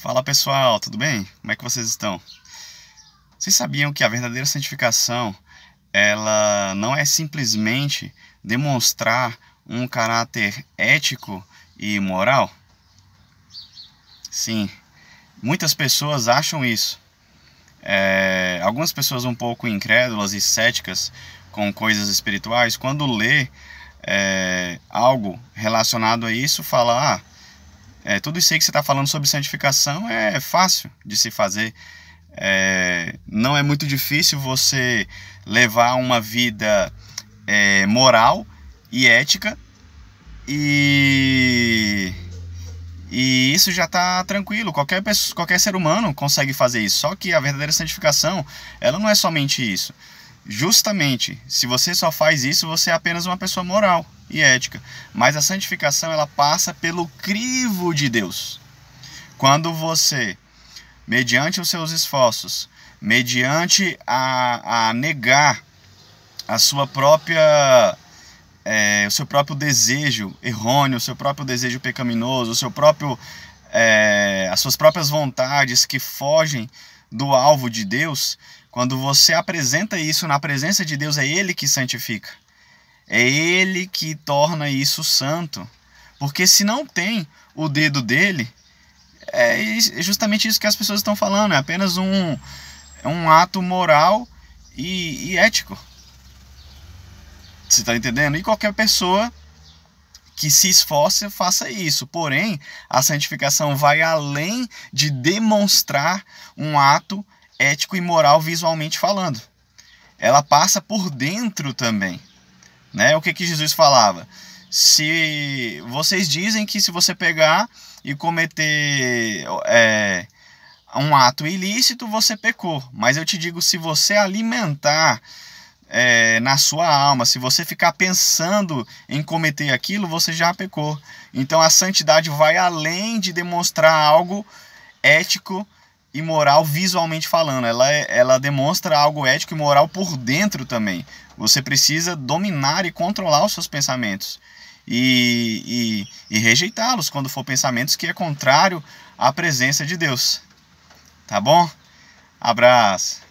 Fala pessoal, tudo bem? Como é que vocês estão? Vocês sabiam que a verdadeira santificação ela não é simplesmente demonstrar um caráter ético e moral? Sim, muitas pessoas acham isso. É, algumas pessoas um pouco incrédulas e céticas com coisas espirituais, quando lê é, algo relacionado a isso, fala: ah, é, tudo isso aí que você está falando sobre santificação é fácil de se fazer. É, não é muito difícil você levar uma vida é, moral e ética e, e isso já está tranquilo. Qualquer, pessoa, qualquer ser humano consegue fazer isso. Só que a verdadeira santificação, ela não é somente isso. Justamente, se você só faz isso, você é apenas uma pessoa moral e ética. Mas a santificação ela passa pelo crivo de Deus. Quando você, mediante os seus esforços, mediante a, a negar a sua própria é, o seu próprio desejo errôneo, o seu próprio desejo pecaminoso, o seu próprio é, as suas próprias vontades que fogem do alvo de Deus, quando você apresenta isso na presença de Deus, é Ele que santifica. É ele que torna isso santo. Porque se não tem o dedo dele, é, é justamente isso que as pessoas estão falando. É apenas um, é um ato moral e, e ético. Você está entendendo? E qualquer pessoa que se esforce faça isso. Porém, a santificação vai além de demonstrar um ato ético e moral visualmente falando. Ela passa por dentro também. Né? O que, que Jesus falava? Se vocês dizem que se você pegar e cometer é, um ato ilícito, você pecou. Mas eu te digo, se você alimentar é, na sua alma, se você ficar pensando em cometer aquilo, você já pecou. Então a santidade vai além de demonstrar algo ético e moral visualmente falando, ela, é, ela demonstra algo ético e moral por dentro também. Você precisa dominar e controlar os seus pensamentos e, e, e rejeitá-los quando for pensamentos que é contrário à presença de Deus. Tá bom? Abraço.